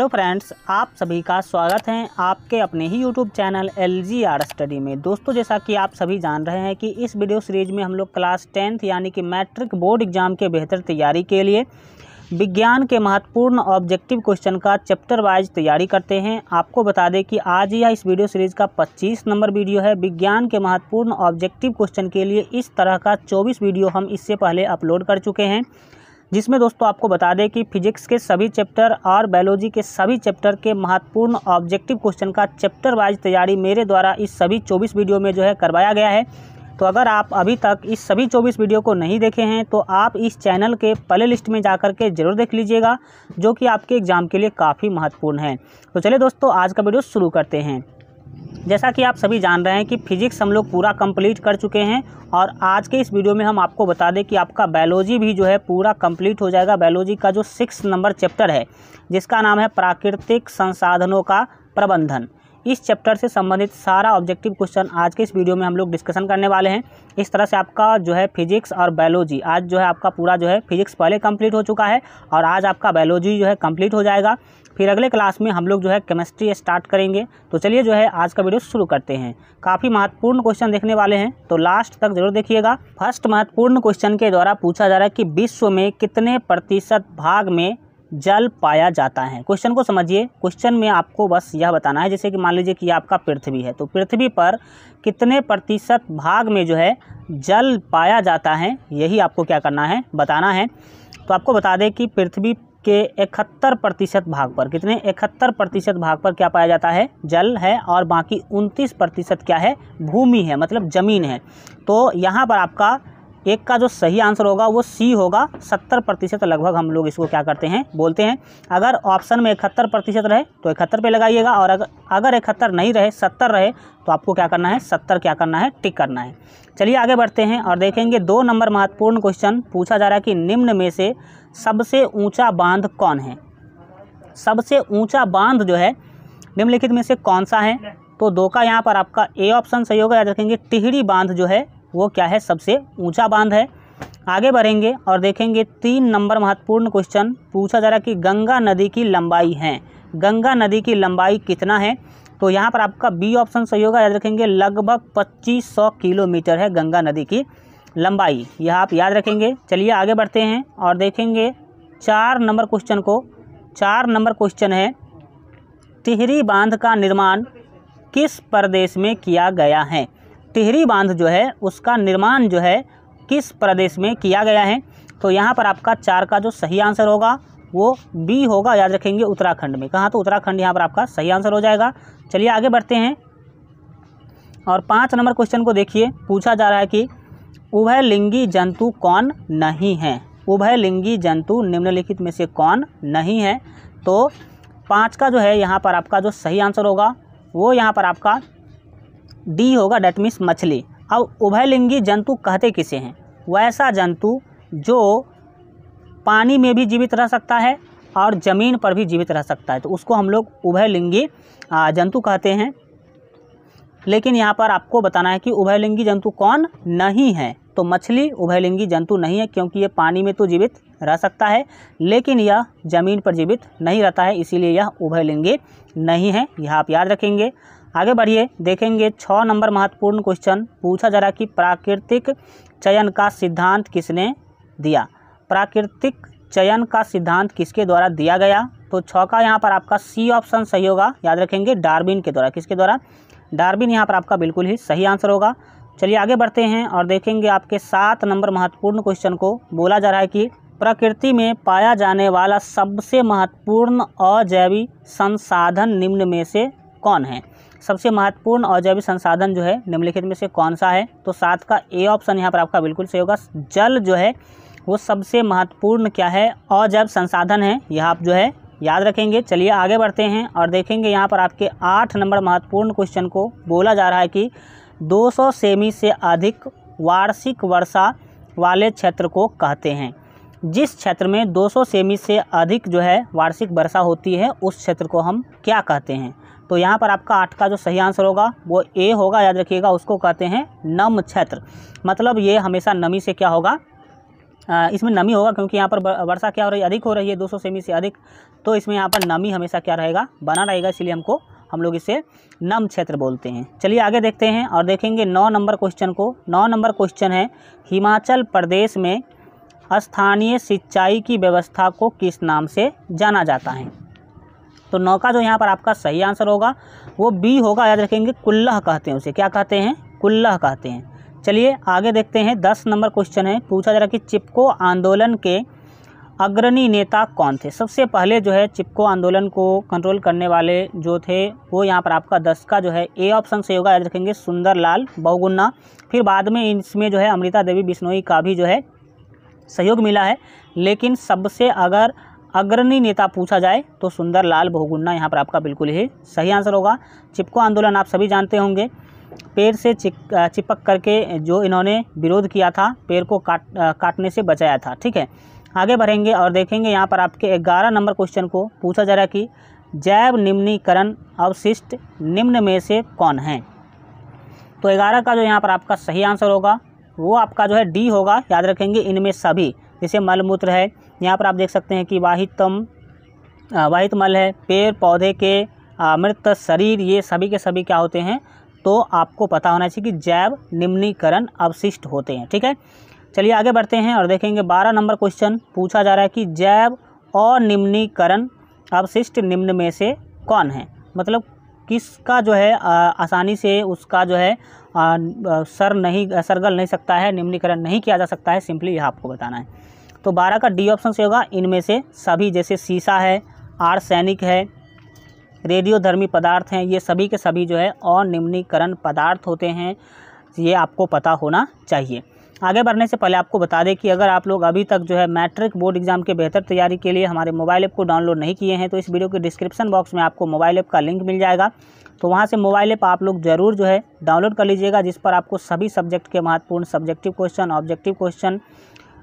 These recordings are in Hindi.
हेलो फ्रेंड्स आप सभी का स्वागत है आपके अपने ही YouTube channel L G R study में दोस्तों जैसा कि आप सभी जान रहे हैं कि इस वीडियो सीरीज में हम लोग क्लास टेंथ यानी कि मैट्रिक बोर्ड एग्जाम के बेहतर तैयारी के लिए विज्ञान के महत्वपूर्ण ऑब्जेक्टिव क्वेश्चन का चैप्टर वाइज तैयारी करते हैं आपको बता दें कि आज यह इस वीडियो सीरीज़ का 25 नंबर वीडियो है विज्ञान के महत्वपूर्ण ऑब्जेक्टिव क्वेश्चन के लिए इस तरह का 24 वीडियो हम इससे पहले अपलोड कर चुके हैं जिसमें दोस्तों आपको बता दें कि फिजिक्स के सभी चैप्टर और बायोलॉजी के सभी चैप्टर के महत्वपूर्ण ऑब्जेक्टिव क्वेश्चन का चैप्टर वाइज तैयारी मेरे द्वारा इस सभी चौबीस वीडियो में जो है करवाया गया है तो अगर आप अभी तक इस सभी 24 वीडियो को नहीं देखे हैं तो आप इस चैनल के प्ले लिस्ट में जा कर के ज़रूर देख लीजिएगा जो कि आपके एग्ज़ाम के लिए काफ़ी महत्वपूर्ण है तो चलिए दोस्तों आज का वीडियो शुरू करते हैं जैसा कि आप सभी जान रहे हैं कि फिज़िक्स हम लोग पूरा कंप्लीट कर चुके हैं और आज के इस वीडियो में हम आपको बता दें कि आपका बायोलॉजी भी जो है पूरा कंप्लीट हो जाएगा बायोलॉजी का जो सिक्स नंबर चैप्टर है जिसका नाम है प्राकृतिक संसाधनों का प्रबंधन इस चैप्टर से संबंधित सारा ऑब्जेक्टिव क्वेश्चन आज के इस वीडियो में हम लोग डिस्कशन करने वाले हैं इस तरह से आपका जो है फिजिक्स और बायोलॉजी आज जो है आपका पूरा जो है फिजिक्स पहले कंप्लीट हो चुका है और आज आपका बायोलॉजी जो है कंप्लीट हो जाएगा फिर अगले क्लास में हम लोग जो है केमिस्ट्री स्टार्ट करेंगे तो चलिए जो है आज का वीडियो शुरू करते हैं काफ़ी महत्वपूर्ण क्वेश्चन देखने वाले हैं तो लास्ट तक जरूर देखिएगा फर्स्ट महत्वपूर्ण क्वेश्चन के द्वारा पूछा जा रहा है कि विश्व में कितने प्रतिशत भाग में जल पाया जाता है क्वेश्चन को समझिए क्वेश्चन में आपको बस यह बताना है जैसे कि मान लीजिए कि आपका पृथ्वी है तो पृथ्वी पर कितने प्रतिशत भाग में जो है जल पाया जाता है यही आपको क्या करना है बताना है तो आपको बता दें कि पृथ्वी के इकहत्तर प्रतिशत भाग पर कितने इकहत्तर प्रतिशत भाग पर क्या पाया जाता है जल है और बाकी उनतीस प्रतिशत क्या है भूमि है मतलब ज़मीन है तो यहाँ पर आपका एक का जो सही आंसर होगा वो सी होगा सत्तर प्रतिशत लगभग हम लोग इसको क्या करते हैं बोलते हैं अगर ऑप्शन में इकहत्तर प्रतिशत रहे तो इकहत्तर पे लगाइएगा और अगर अगर इकहत्तर नहीं रहे सत्तर रहे तो आपको क्या करना है सत्तर क्या करना है टिक करना है चलिए आगे बढ़ते हैं और देखेंगे दो नंबर महत्वपूर्ण क्वेश्चन पूछा जा रहा है कि निम्न में से सबसे ऊँचा बांध कौन है सबसे ऊँचा बांध जो है निम्नलिखित में से कौन सा है तो दो का यहाँ पर आपका ए ऑप्शन सही होगा या देखेंगे टिहरी बांध जो है वो क्या है सबसे ऊंचा बांध है आगे बढ़ेंगे और देखेंगे तीन नंबर महत्वपूर्ण क्वेश्चन पूछा जा रहा है कि गंगा नदी की लंबाई है गंगा नदी की लंबाई कितना है तो यहाँ पर आपका बी ऑप्शन सही होगा याद रखेंगे लगभग 2500 किलोमीटर है गंगा नदी की लंबाई यह आप याद रखेंगे चलिए आगे बढ़ते हैं और देखेंगे चार नंबर क्वेश्चन को चार नंबर क्वेश्चन है टिहरी बांध का निर्माण किस प्रदेश में किया गया है टिहरी बांध जो है उसका निर्माण जो है किस प्रदेश में किया गया है तो यहाँ पर आपका चार का जो सही आंसर होगा वो बी होगा याद रखेंगे उत्तराखंड में कहाँ तो उत्तराखंड यहाँ पर आपका सही आंसर हो जाएगा चलिए आगे बढ़ते हैं और पाँच नंबर क्वेश्चन को देखिए पूछा जा रहा है कि उभयलिंगी जंतु कौन नहीं उभय उभयलिंगी जंतु निम्नलिखित में से कौन नहीं है तो पाँच का जो है यहाँ पर आपका जो सही आंसर होगा वो यहाँ पर आपका डी होगा डेट मीन्स मछली अब उभयलिंगी जंतु कहते किसे हैं वैसा जंतु जो पानी में भी जीवित रह सकता है और ज़मीन पर भी जीवित रह सकता है तो उसको हम लोग उभयलिंगी जंतु कहते हैं लेकिन यहाँ पर आपको बताना है कि उभयलिंगी जंतु कौन नहीं है तो मछली उभयलिंगी जंतु नहीं है क्योंकि ये पानी में तो जीवित रह सकता है लेकिन यह ज़मीन पर जीवित नहीं रहता है इसीलिए यह उभयलिंगी नहीं है यह आप याद रखेंगे आगे बढ़िए देखेंगे छः नंबर महत्वपूर्ण क्वेश्चन पूछा जा रहा कि प्राकृतिक चयन का सिद्धांत किसने दिया प्राकृतिक चयन का सिद्धांत किसके द्वारा दिया गया तो छः का यहाँ पर आपका सी ऑप्शन सही होगा याद रखेंगे डार्बिन के द्वारा किसके द्वारा डार्बिन यहाँ पर आपका बिल्कुल ही सही आंसर होगा चलिए आगे बढ़ते हैं और देखेंगे आपके सात नंबर महत्वपूर्ण क्वेश्चन को बोला जा रहा है कि प्रकृति में पाया जाने वाला सबसे महत्वपूर्ण अजैविक संसाधन निम्न में से कौन है सबसे महत्वपूर्ण और जैविक संसाधन जो है निम्नलिखित में से कौन सा है तो सात का ए ऑप्शन यहाँ पर आपका बिल्कुल सही होगा जल जो है वो सबसे महत्वपूर्ण क्या है और संसाधन है यह आप जो है याद रखेंगे चलिए आगे बढ़ते हैं और देखेंगे यहाँ पर आपके आठ नंबर महत्वपूर्ण क्वेश्चन को बोला जा रहा है कि 200 सेमी से अधिक वार्षिक वर्षा वाले क्षेत्र को कहते हैं जिस क्षेत्र में 200 सेमी से अधिक जो है वार्षिक वर्षा होती है उस क्षेत्र को हम क्या कहते हैं तो यहाँ पर आपका आठ का जो सही आंसर होगा वो ए होगा याद रखिएगा उसको कहते हैं नम क्षेत्र मतलब ये हमेशा नमी से क्या होगा इसमें नमी होगा क्योंकि यहाँ पर वर्षा क्या हो रही है अधिक हो रही है सौ सेमी से अधिक तो इसमें यहाँ पर नमी हमेशा क्या रहेगा बना रहेगा इसलिए हमको हम लोग इसे नम क्षेत्र बोलते हैं चलिए आगे देखते हैं और देखेंगे नौ नंबर क्वेश्चन को नौ नंबर क्वेश्चन है हिमाचल प्रदेश में स्थानीय सिंचाई की व्यवस्था को किस नाम से जाना जाता है तो नौ का जो यहाँ पर आपका सही आंसर होगा वो बी होगा याद रखेंगे कुल्लह कहते हैं उसे क्या कहते हैं कुल्लह कहते हैं चलिए आगे देखते हैं दस नंबर क्वेश्चन है पूछा जा रहा कि चिपको आंदोलन के अग्रणी नेता कौन थे सबसे पहले जो है चिपको आंदोलन को कंट्रोल करने वाले जो थे वो यहाँ पर आपका दस का जो है ए ऑप्शन से होगा याद रखेंगे सुंदरलाल बहुगुन्ना फिर बाद में इसमें जो है अमृता देवी बिश्नोई का भी जो है सहयोग मिला है लेकिन सबसे अगर अग्रणी नेता पूछा जाए तो सुंदर लाल बहुगुन्ना यहाँ पर आपका बिल्कुल ही सही आंसर होगा चिपको आंदोलन आप सभी जानते होंगे पेड़ से चिप चिपक करके जो इन्होंने विरोध किया था पेड़ को काट काटने से बचाया था ठीक है आगे बढ़ेंगे और देखेंगे यहाँ पर आपके ग्यारह नंबर क्वेश्चन को पूछा जा रहा है कि जैव निम्नीकरण अवशिष्ट निम्न में से कौन है तो ग्यारह का जो यहाँ पर आपका सही आंसर होगा वो आपका जो है डी होगा याद रखेंगे इनमें सभी जैसे मलमूत्र है यहाँ पर आप देख सकते हैं कि वाहितम वाहित मल है पेड़ पौधे के मृत शरीर ये सभी के सभी क्या होते हैं तो आपको पता होना चाहिए कि जैव निम्नीकरण अवशिष्ट होते हैं ठीक है चलिए आगे बढ़ते हैं और देखेंगे बारह नंबर क्वेश्चन पूछा जा रहा है कि जैव और निम्नीकरण अवशिष्ट निम्न में से कौन है मतलब किसका जो है आ, आसानी से उसका जो है आ, सर नहीं सरगल नहीं सकता है निम्नीकरण नहीं किया जा सकता है सिंपली यह आपको बताना है तो बारह का डी ऑप्शन से होगा इनमें से सभी जैसे शीशा है आर सैनिक है रेडियोधर्मी पदार्थ हैं ये सभी के सभी जो है और निम्नीकरण पदार्थ होते हैं ये आपको पता होना चाहिए आगे बढ़ने से पहले आपको बता दें कि अगर आप लोग अभी तक जो है मैट्रिक बोर्ड एग्जाम के बेहतर तैयारी के लिए हमारे मोबाइल ऐप को डाउनलोड नहीं किए हैं तो इस वीडियो के डिस्क्रिप्शन बॉक्स में आपको मोबाइल ऐप का लिंक मिल जाएगा तो वहाँ से मोबाइल ऐप आप लोग ज़रूर जो है डाउनलोड कर लीजिएगा जिस पर आपको सभी सब्जेक्ट के महत्वपूर्ण सब्जेक्टिव क्वेश्चन ऑब्जेक्टिव क्वेश्चन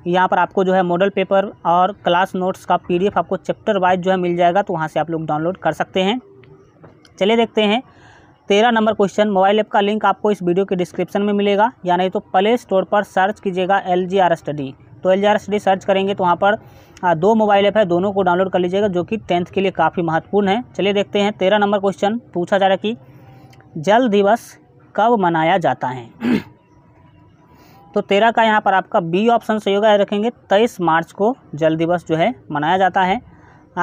यहाँ पर आपको जो है मॉडल पेपर और क्लास नोट्स का पीडीएफ आपको चैप्टर वाइज जो है मिल जाएगा तो वहाँ से आप लोग डाउनलोड कर सकते हैं चलिए देखते हैं तेरह नंबर क्वेश्चन मोबाइल ऐप का लिंक आपको इस वीडियो के डिस्क्रिप्शन में मिलेगा या नहीं तो प्ले स्टोर पर सर्च कीजिएगा एल जी आर स्टडी तो L G R study search करेंगे तो वहाँ पर दो मोबाइल ऐप है दोनों को डाउनलोड कर लीजिएगा जो कि टेंथ के लिए काफ़ी महत्वपूर्ण है चलिए देखते हैं तेरह नंबर क्वेश्चन पूछा जा रहा है कि जल दिवस कब मनाया जाता है तो तेरह का यहाँ पर आपका बी ऑप्शन सही होगा रखेंगे तेईस मार्च को जल दिवस जो है मनाया जाता है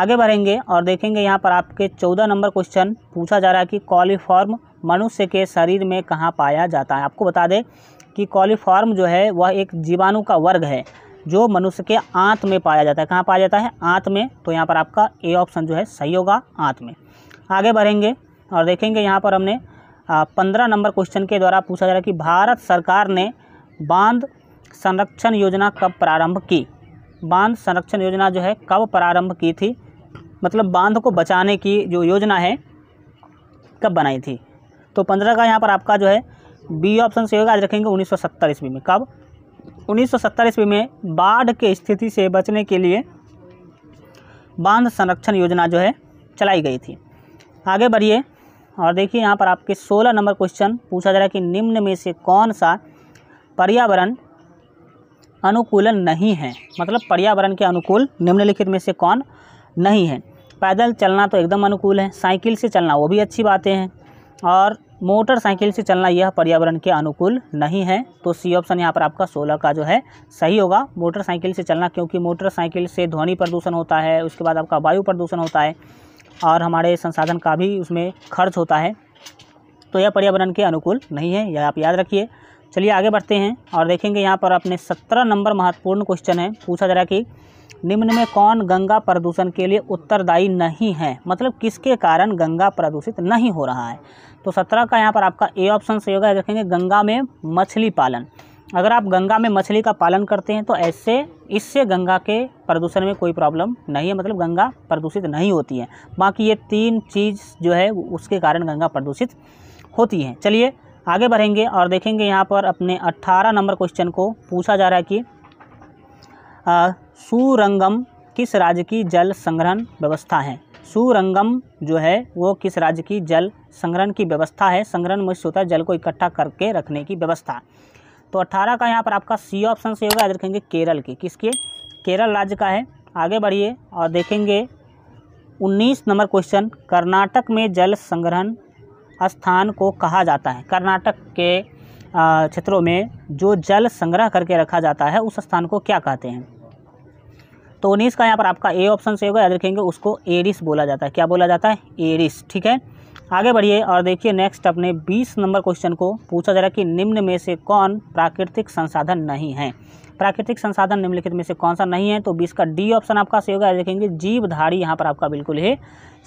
आगे बढ़ेंगे और देखेंगे यहाँ पर आपके चौदह नंबर क्वेश्चन पूछा जा रहा है कि कॉलीफॉर्म मनुष्य के शरीर में कहाँ पाया जाता है आपको बता दें कि कॉलीफॉर्म जो है वह एक जीवाणु का वर्ग है जो मनुष्य के आंत में पाया जाता है कहाँ पाया जाता है आंत में तो यहाँ पर आपका ए ऑप्शन जो है सही होगा आंत में आगे बढ़ेंगे और देखेंगे यहाँ पर हमने पंद्रह नंबर क्वेश्चन के द्वारा पूछा जा रहा है कि भारत सरकार ने बांध संरक्षण योजना कब प्रारंभ की बांध संरक्षण योजना जो है कब प्रारंभ की थी मतलब बांध को बचाने की जो योजना है कब बनाई थी तो पंद्रह का यहाँ पर आपका जो है बी ऑप्शन से होगा आज रखेंगे उन्नीस सौ सत्तर ईस्वी में कब उन्नीस सौ सत्तर ईस्वी में बाढ़ के स्थिति से बचने के लिए बांध संरक्षण योजना जो है चलाई गई थी आगे बढ़िए और देखिए यहाँ पर आपके सोलह नंबर क्वेश्चन पूछा जा रहा है कि निम्न में से कौन सा पर्यावरण अनुकूलन नहीं है मतलब पर्यावरण के अनुकूल निम्नलिखित में से कौन नहीं है पैदल चलना तो एकदम अनुकूल है साइकिल से चलना वो भी अच्छी बातें हैं और मोटरसाइकिल से चलना यह पर्यावरण के अनुकूल नहीं है तो सी ऑप्शन यहाँ पर आपका सोलह का जो है सही होगा मोटरसाइकिल से चलना क्योंकि मोटरसाइकिल से ध्वनि प्रदूषण होता है उसके बाद आपका वायु प्रदूषण होता है और हमारे संसाधन का भी उसमें खर्च होता है तो यह पर्यावरण के अनुकूल नहीं है यह आप याद रखिए चलिए आगे बढ़ते हैं और देखेंगे यहाँ पर अपने सत्रह नंबर महत्वपूर्ण क्वेश्चन है पूछा जा रहा है कि निम्न में कौन गंगा प्रदूषण के लिए उत्तरदायी नहीं है मतलब किसके कारण गंगा प्रदूषित नहीं हो रहा है तो सत्रह का यहाँ पर आपका ए ऑप्शन सही होगा देखेंगे गंगा में मछली पालन अगर आप गंगा में मछली का पालन करते हैं तो ऐसे इससे गंगा के प्रदूषण में कोई प्रॉब्लम नहीं है मतलब गंगा प्रदूषित नहीं होती है बाकी ये तीन चीज़ जो है उसके कारण गंगा प्रदूषित होती हैं चलिए आगे बढ़ेंगे और देखेंगे यहाँ पर अपने 18 नंबर क्वेश्चन को पूछा जा रहा है कि सुरंगम किस राज्य की जल संग्रहण व्यवस्था है सुरंगम जो है वो किस राज्य की जल संग्रहण की व्यवस्था है संग्रहण में होता है जल को इकट्ठा करके रखने की व्यवस्था तो 18 का यहाँ पर आपका सी ऑप्शन से होगा याद रखेंगे केरल की किसके केरल राज्य का है आगे बढ़िए और देखेंगे 19 नंबर क्वेश्चन कर्नाटक में जल संग्रहण स्थान को कहा जाता है कर्नाटक के क्षेत्रों में जो जल संग्रह करके रखा जाता है उस स्थान को क्या कहते हैं तो उन्नीस का यहाँ पर आपका ए ऑप्शन से होगा याद रखेंगे उसको एरिस बोला जाता है क्या बोला जाता है एरिस ठीक है आगे बढ़िए और देखिए नेक्स्ट अपने 20 नंबर क्वेश्चन को पूछा जा रहा है कि निम्न में से कौन प्राकृतिक संसाधन नहीं है प्राकृतिक संसाधन निम्नलिखित में से कौन सा नहीं है तो बीस का डी ऑप्शन आपका सही होगा देखेंगे जीवधारी यहाँ पर आपका बिल्कुल ही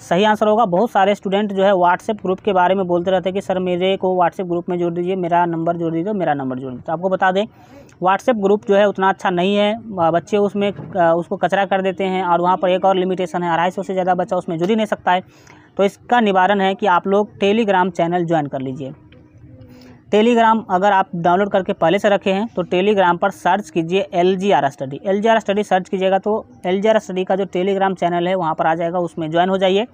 सही आंसर होगा बहुत सारे स्टूडेंट जो है व्हाट्सएप ग्रुप के बारे में बोलते रहते हैं कि सर मेरे को व्हाट्सएप ग्रुप में जोड़ दीजिए मेरा नंबर जोड़ दीजिए तो मेरा नंबर जोड़ दीजिए तो आपको बता दें व्हाट्सएप ग्रुप जो है उतना अच्छा नहीं है बच्चे उसमें उसको कचरा कर देते हैं और वहाँ पर एक और लिमिटेशन है अढ़ाई सौ से ज़्यादा बच्चा उसमें जुड़ ही नहीं सकता है तो इसका निवारण है कि आप लोग टेलीग्राम चैनल ज्वाइन कर लीजिए टेलीग्राम अगर आप डाउनलोड करके पहले से रखे हैं तो टेलीग्राम पर सर्च कीजिए L G R study L G R study search कीजिएगा तो एल जी आर स्टडी का जो टेलीग्राम चैनल है वहाँ पर आ जाएगा उसमें ज्वाइन हो जाइए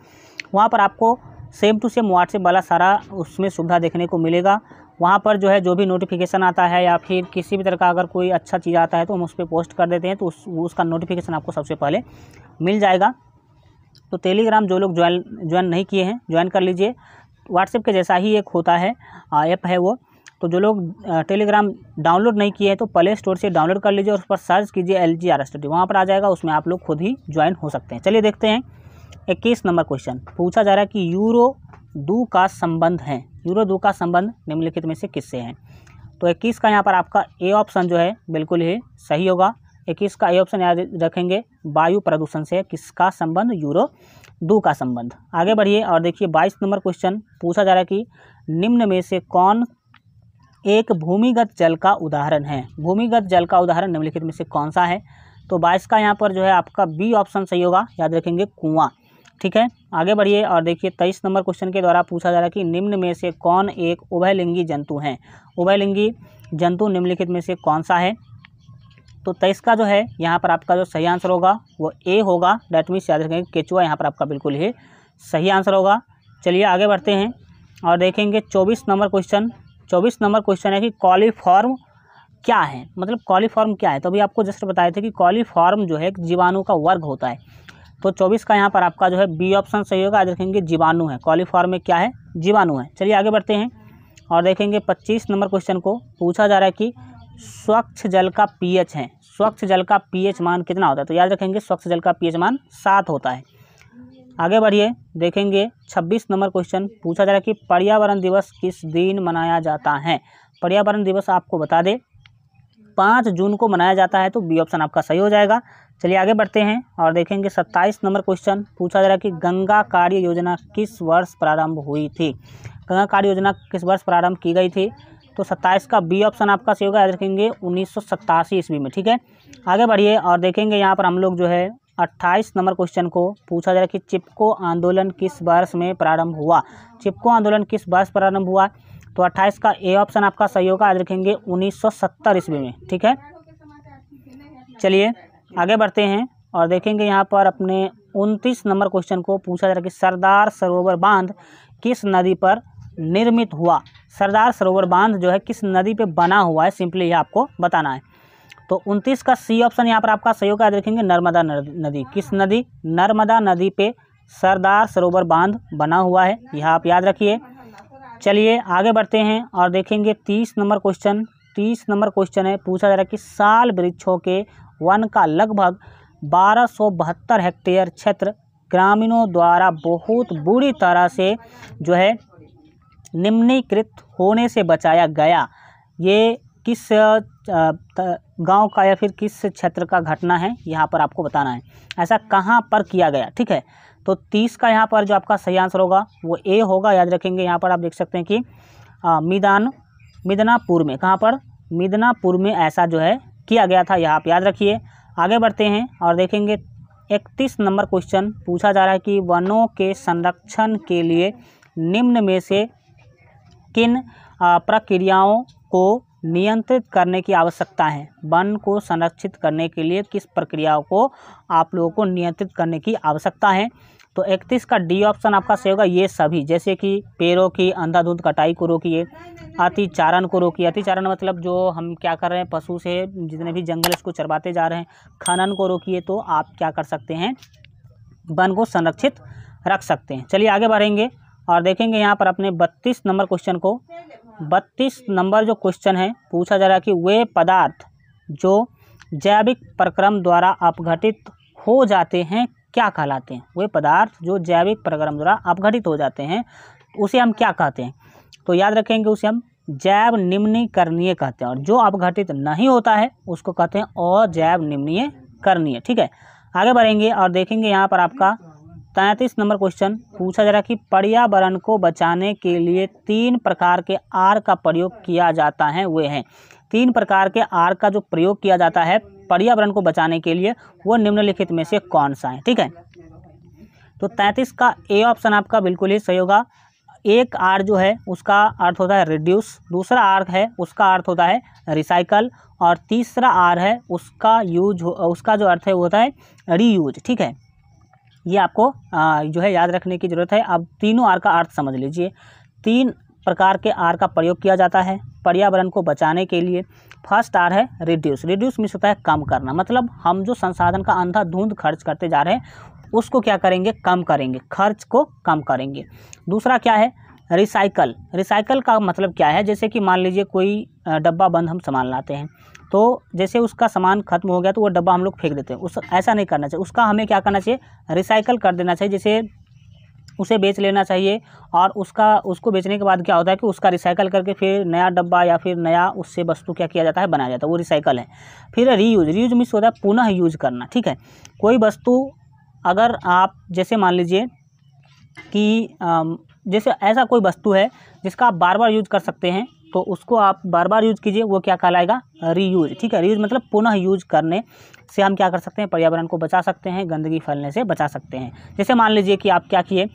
वहाँ पर आपको सेम टू सेम व्हाट्सएप वाला सारा उसमें सुविधा देखने को मिलेगा वहाँ पर जो है जो भी नोटिफिकेशन आता है या फिर किसी भी तरह का अगर कोई अच्छा चीज़ आता है तो हम उस पर पोस्ट कर देते हैं तो उस उसका नोटिफिकेशन आपको सबसे पहले मिल जाएगा तो टेलीग्राम जो लोग ज्वाइन ज्वाइन नहीं किए हैं ज्वाइन कर लीजिए व्हाट्सएप के जैसा ही एक होता है ऐप है वो तो जो लोग टेलीग्राम डाउनलोड नहीं किए हैं तो प्ले स्टोर से डाउनलोड कर लीजिए और उस पर सर्च कीजिए L G R S T वहाँ पर आ जाएगा उसमें आप लोग खुद ही ज्वाइन हो सकते हैं चलिए देखते हैं इक्कीस नंबर क्वेश्चन पूछा जा रहा है कि यूरो दो का संबंध है यूरो दो का संबंध निम्नलिखित में से किससे है तो इक्कीस का यहाँ पर आपका ए ऑप्शन जो है बिल्कुल ही सही होगा इक्कीस का ये ऑप्शन याद रखेंगे वायु प्रदूषण से किसका संबंध यूरो दो का संबंध आगे बढ़िए और देखिए बाईस नंबर क्वेश्चन पूछा जा रहा है कि निम्न में से कौन एक भूमिगत जल का उदाहरण है भूमिगत जल का उदाहरण निम्नलिखित में से कौन सा है तो बाईस का यहाँ पर जो है आपका बी ऑप्शन सही होगा याद रखेंगे कुआँ ठीक है आगे बढ़िए और देखिए तेईस नंबर क्वेश्चन के द्वारा पूछा जा रहा है कि निम्न में से कौन एक उभयलिंगी जंतु हैं उभयलिंगी जंतु निम्नलिखित में से कौन सा है तो तेईस का जो है यहाँ पर आपका जो सही आंसर होगा वो ए होगा डैट मीन्स याद रखेंगे केचुआ यहाँ पर आपका बिल्कुल ही सही आंसर होगा चलिए आगे बढ़ते हैं और देखेंगे चौबीस नंबर क्वेश्चन चौबीस नंबर क्वेश्चन है कि कॉलीफॉर्म क्या है मतलब कॉलीफॉर्म क्या है तो अभी आपको जस्ट बताए थे कि कॉलीफॉर्म जो है जीवाणु का वर्ग होता है तो चौबीस का यहाँ पर आपका जो है बी ऑप्शन सही होगा आज देखेंगे जीवाणु है कॉलीफॉर्म में क्या है जीवाणु है चलिए आगे बढ़ते हैं और देखेंगे पच्चीस नंबर क्वेश्चन को पूछा जा रहा है कि स्वच्छ जल का पीएच है स्वच्छ जल का पीएच मान कितना होता है तो याद रखेंगे स्वच्छ जल का पीएच मान सात होता है आगे बढ़िए देखेंगे छब्बीस नंबर क्वेश्चन पूछा जा रहा है कि पर्यावरण दिवस किस दिन मनाया जाता है पर्यावरण दिवस आपको बता दे पाँच जून को मनाया जाता है तो बी ऑप्शन आपका सही हो जाएगा चलिए आगे बढ़ते हैं और देखेंगे सत्ताईस नंबर क्वेश्चन पूछा जा रहा है कि गंगा कार्य योजना किस वर्ष प्रारंभ हुई थी गंगा कार्य योजना किस वर्ष प्रारंभ की गई थी तो सत्ताईस का बी ऑप्शन आपका सही होगा याद रखेंगे उन्नीस ईस्वी में ठीक है आगे बढ़िए और देखेंगे यहाँ पर हम लोग जो है अट्ठाईस नंबर क्वेश्चन को पूछा जा रहा है कि चिपको आंदोलन किस वर्ष में प्रारंभ हुआ चिपको आंदोलन किस वर्ष प्रारंभ हुआ तो अट्ठाईस का ए ऑप्शन आपका सही होगा याद रखेंगे 1970 ईस्वी में ठीक है चलिए आगे बढ़ते हैं और देखेंगे यहाँ पर अपने उनतीस नंबर क्वेश्चन को पूछा जा रहा है कि सरदार सरोवर बांध किस नदी पर निर्मित हुआ सरदार सरोवर बांध जो है किस नदी पे बना हुआ है सिंपली ये आपको बताना है तो उनतीस का सी ऑप्शन यहाँ पर आपका सहयोग याद रखेंगे नर्मदा नदी किस नदी नर्मदा नदी पे सरदार सरोवर बांध बना हुआ है यह आप याद रखिए चलिए आगे बढ़ते हैं और देखेंगे तीस नंबर क्वेश्चन तीस नंबर क्वेश्चन है पूछा जा रहा है कि साल वृक्षों के वन का लगभग बारह हेक्टेयर क्षेत्र ग्रामीणों द्वारा बहुत बुरी तरह से जो है निम्नीकृत होने से बचाया गया ये किस गांव का या फिर किस क्षेत्र का घटना है यहाँ पर आपको बताना है ऐसा कहाँ पर किया गया ठीक है तो तीस का यहाँ पर जो आपका सही आंसर होगा वो ए होगा याद रखेंगे यहाँ पर आप देख सकते हैं कि आ, मिदान मिदनापुर में कहाँ पर मिदनापुर में ऐसा जो है किया गया था यह आप याद रखिए आगे बढ़ते हैं और देखेंगे इकतीस नंबर क्वेश्चन पूछा जा रहा है कि वनों के संरक्षण के लिए निम्न में से किन प्रक्रियाओं को नियंत्रित करने की आवश्यकता है वन को संरक्षित करने के लिए किस प्रक्रियाओं को आप लोगों को नियंत्रित करने की आवश्यकता है तो इकतीस का डी ऑप्शन आपका सही होगा ये सभी जैसे कि पेड़ों की अंधाधुंध कटाई को रोकिए अतिचारण को रोकिए अतिचारण मतलब जो हम क्या कर रहे हैं पशु से जितने भी जंगल इसको चरवाते जा रहे हैं खनन को रोकिए तो आप क्या कर सकते हैं वन को संरक्षित रख सकते हैं चलिए आगे बढ़ेंगे और देखेंगे यहाँ पर अपने बत्तीस नंबर क्वेश्चन को बत्तीस नंबर जो क्वेश्चन है पूछा जा रहा है कि वे पदार्थ जो जैविक प्रक्रम द्वारा अपघटित हो जाते हैं क्या कहलाते हैं वे पदार्थ जो जैविक प्रक्रम द्वारा अपघटित हो जाते हैं उसे हम क्या कहते हैं तो याद रखेंगे उसे हम जैव निम्नीकरणीय कहते हैं और जो अपघटित नहीं होता है उसको कहते हैं अजैव निम्नीय करनीय ठीक है आगे बढ़ेंगे और देखेंगे यहाँ पर आपका तैंतीस नंबर क्वेश्चन पूछा जा रहा है कि पर्यावरण को बचाने के लिए तीन प्रकार के आर का प्रयोग किया जाता है वे हैं तीन प्रकार के आर का जो प्रयोग किया जाता है पर्यावरण को बचाने के लिए वो निम्नलिखित में से कौन सा है ठीक है तो तैंतीस का ए ऑप्शन आपका बिल्कुल ही सही होगा एक आर जो है उसका अर्थ होता है रिड्यूस दूसरा आर है उसका अर्थ होता है रिसाइकल और तीसरा आर है उसका यूज उसका जो अर्थ है वो होता है रीयूज ठीक है ये आपको आ, जो है याद रखने की ज़रूरत है आप तीनों आर का अर्थ समझ लीजिए तीन प्रकार के आर का प्रयोग किया जाता है पर्यावरण को बचाने के लिए फर्स्ट आर है रिड्यूस रिड्यूस मीन्स होता है कम करना मतलब हम जो संसाधन का अंधाधुंध खर्च करते जा रहे हैं उसको क्या करेंगे कम करेंगे खर्च को कम करेंगे दूसरा क्या है रिसाइकल रिसाइकल का मतलब क्या है जैसे कि मान लीजिए कोई डब्बा बंद हम सामान लाते हैं तो जैसे उसका सामान खत्म हो गया तो वो डब्बा हम लोग फेंक देते हैं उस ऐसा नहीं करना चाहिए उसका हमें क्या करना चाहिए रिसाइकल कर देना चाहिए जैसे उसे बेच लेना चाहिए और उसका उसको बेचने के बाद क्या होता है कि उसका रिसाइकल करके फिर नया डब्बा या फिर नया उससे वस्तु क्या किया जाता है बनाया जाता है वो रिसाइकल है फिर रीयूज रीयूज मिस होता है पुनः यूज करना ठीक है कोई वस्तु अगर आप जैसे मान लीजिए कि जैसे ऐसा कोई वस्तु है जिसका आप बार बार यूज कर सकते हैं तो उसको आप बार बार यूज कीजिए वो क्या कहलाएगा रीयूज ठीक है रीयूज मतलब पुनः यूज करने से हम क्या कर सकते हैं पर्यावरण को बचा सकते हैं गंदगी फैलने से बचा सकते हैं जैसे मान लीजिए कि आप क्या किए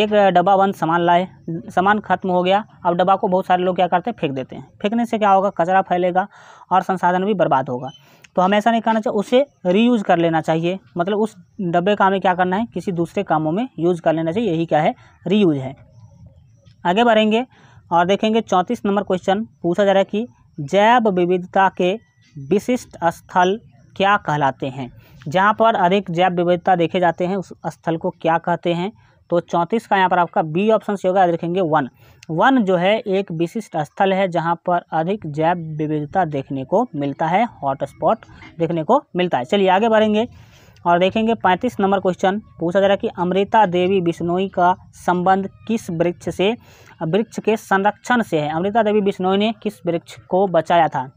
एक डब्बा बंद सामान लाए सामान खत्म हो गया अब डब्बा को बहुत सारे लोग क्या करते हैं फेंक देते हैं फेंकने से क्या होगा कचरा फैलेगा और संसाधन भी बर्बाद होगा तो हमें ऐसा नहीं करना चाहिए उसे रीयूज़ कर लेना चाहिए मतलब उस डब्बे का हमें क्या करना है किसी दूसरे कामों में यूज़ कर लेना चाहिए यही क्या है रीयूज है आगे बढ़ेंगे और देखेंगे चौंतीस नंबर क्वेश्चन पूछा जा रहा है कि जैव विविधता के विशिष्ट स्थल क्या कहलाते हैं जहाँ पर अधिक जैव विविधता देखे जाते हैं उस स्थल को क्या कहते हैं तो चौंतीस का यहाँ पर आपका बी ऑप्शन से होगा देखेंगे वन वन जो है एक विशिष्ट स्थल है जहाँ पर अधिक जैव विविधता देखने को मिलता है हॉटस्पॉट देखने को मिलता है चलिए आगे बढ़ेंगे और देखेंगे पैंतीस नंबर क्वेश्चन पूछा जा रहा है कि अमृता देवी बिश्नोई का संबंध किस वृक्ष से वृक्ष के संरक्षण से है अमृता देवी बिश्नोई ने किस वृक्ष को बचाया था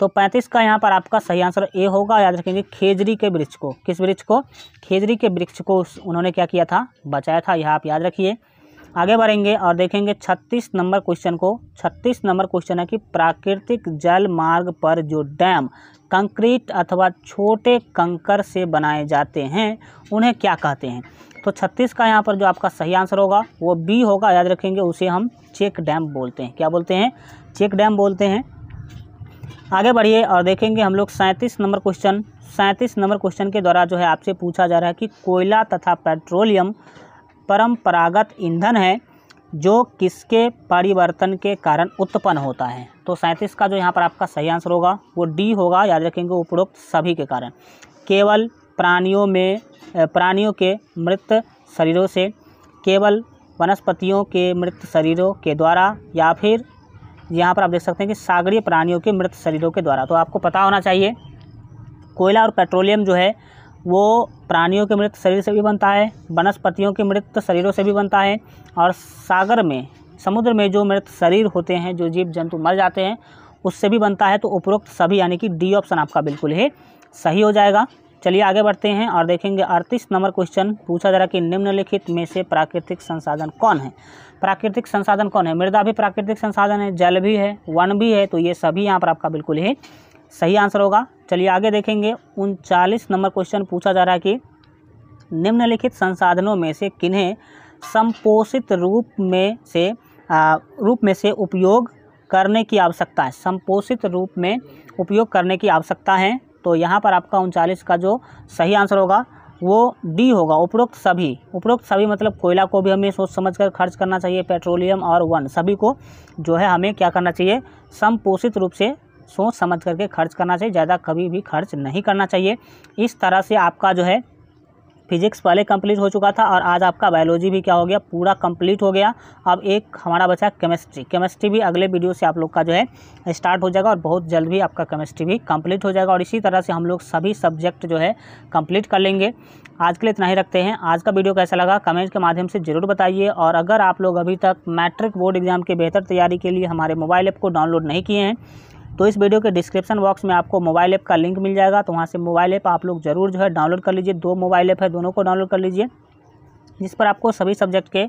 तो पैंतीस का यहाँ पर आपका सही आंसर ए होगा याद रखेंगे खेजरी के वृक्ष को किस वृक्ष को खेजरी के वृक्ष को उन्होंने क्या किया था बचाया था यह आप याद रखिए आगे बढ़ेंगे और देखेंगे छत्तीस नंबर क्वेश्चन को छत्तीस नंबर क्वेश्चन है कि प्राकृतिक जल मार्ग पर जो डैम कंक्रीट अथवा छोटे कंकर से बनाए जाते हैं उन्हें क्या कहते हैं तो छत्तीस का यहाँ पर जो आपका सही आंसर होगा वो बी होगा याद रखेंगे उसे हम चेक डैम बोलते हैं क्या बोलते हैं चेक डैम बोलते हैं आगे बढ़िए और देखेंगे हम लोग सैंतीस नंबर क्वेश्चन सैंतीस नंबर क्वेश्चन के द्वारा जो है आपसे पूछा जा रहा है कि कोयला तथा पेट्रोलियम परम्परागत ईंधन है जो किसके परिवर्तन के कारण उत्पन्न होता है तो सैंतीस का जो यहाँ पर आपका सही आंसर होगा वो डी होगा याद रखेंगे उपरोक्त सभी के कारण केवल प्राणियों में प्राणियों के मृत शरीरों से केवल वनस्पतियों के मृत शरीरों के द्वारा या फिर यहाँ पर आप देख सकते हैं कि सागरीय प्राणियों के मृत शरीरों के द्वारा तो आपको पता होना चाहिए कोयला और पेट्रोलियम जो है वो प्राणियों के मृत शरीर से भी बनता है वनस्पतियों के मृत शरीरों से भी बनता है और सागर में समुद्र में जो मृत शरीर होते हैं जो जीव जंतु मर जाते हैं उससे भी बनता है तो उपरोक्त सभी यानी कि डी ऑप्शन आपका बिल्कुल ही सही हो जाएगा चलिए आगे बढ़ते हैं और देखेंगे अड़तीस नंबर क्वेश्चन पूछा जा रहा कि निम्नलिखित में से प्राकृतिक संसाधन कौन है प्राकृतिक संसाधन कौन है मृदा भी प्राकृतिक संसाधन है जल भी है वन भी है तो ये सभी यहाँ पर आपका बिल्कुल ही सही आंसर होगा चलिए आगे देखेंगे उनचालीस नंबर क्वेश्चन पूछा जा रहा है कि निम्नलिखित संसाधनों में से किन्हें संपोषित रूप में से आ, रूप में से उपयोग करने की आवश्यकता है संपोषित रूप में उपयोग करने की आवश्यकता है तो यहाँ पर आपका उनचालीस का जो सही आंसर होगा वो डी होगा उपरोक्त सभी उपरोक्त सभी मतलब कोयला को भी हमें सोच समझ कर खर्च करना चाहिए पेट्रोलियम और वन सभी को जो है हमें क्या करना चाहिए संपोषित रूप से सोच समझ करके खर्च करना चाहिए ज़्यादा कभी भी खर्च नहीं करना चाहिए इस तरह से आपका जो है फिजिक्स पहले कंप्लीट हो चुका था और आज आपका बायोलॉजी भी क्या हो गया पूरा कंप्लीट हो गया अब एक हमारा बचा केमिस्ट्री केमिस्ट्री भी अगले वीडियो से आप लोग का जो है स्टार्ट हो जाएगा और बहुत जल्द भी आपका केमिस्ट्री भी कंप्लीट हो जाएगा और इसी तरह से हम लोग सभी सब्जेक्ट जो है कंप्लीट कर लेंगे आज के लिए इतना ही रखते हैं आज का वीडियो कैसा लगा कमेंट के माध्यम से ज़रूर बताइए और अगर आप लोग अभी तक मैट्रिक बोर्ड एग्ज़ाम के बेहतर तैयारी के लिए हमारे मोबाइल ऐप को डाउनलोड नहीं किए हैं तो इस वीडियो के डिस्क्रिप्शन बॉक्स में आपको मोबाइल ऐप का लिंक मिल जाएगा तो वहाँ से मोबाइल ऐप आप लोग ज़रूर जो है डाउनलोड कर लीजिए दो मोबाइल ऐप है दोनों को डाउनलोड कर लीजिए जिस पर आपको सभी सब्जेक्ट के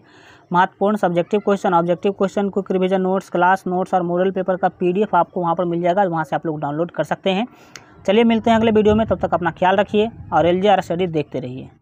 महत्वपूर्ण subjective question objective question quick revision notes class notes और मॉडल पेपर का पीडीएफ आपको वहाँ पर मिल जाएगा वहाँ से आप लोग डाउनलोड कर सकते हैं चलिए मिलते हैं अगले वीडियो में तब तक अपना ख्याल रखिए और एल स्टडी देखते रहिए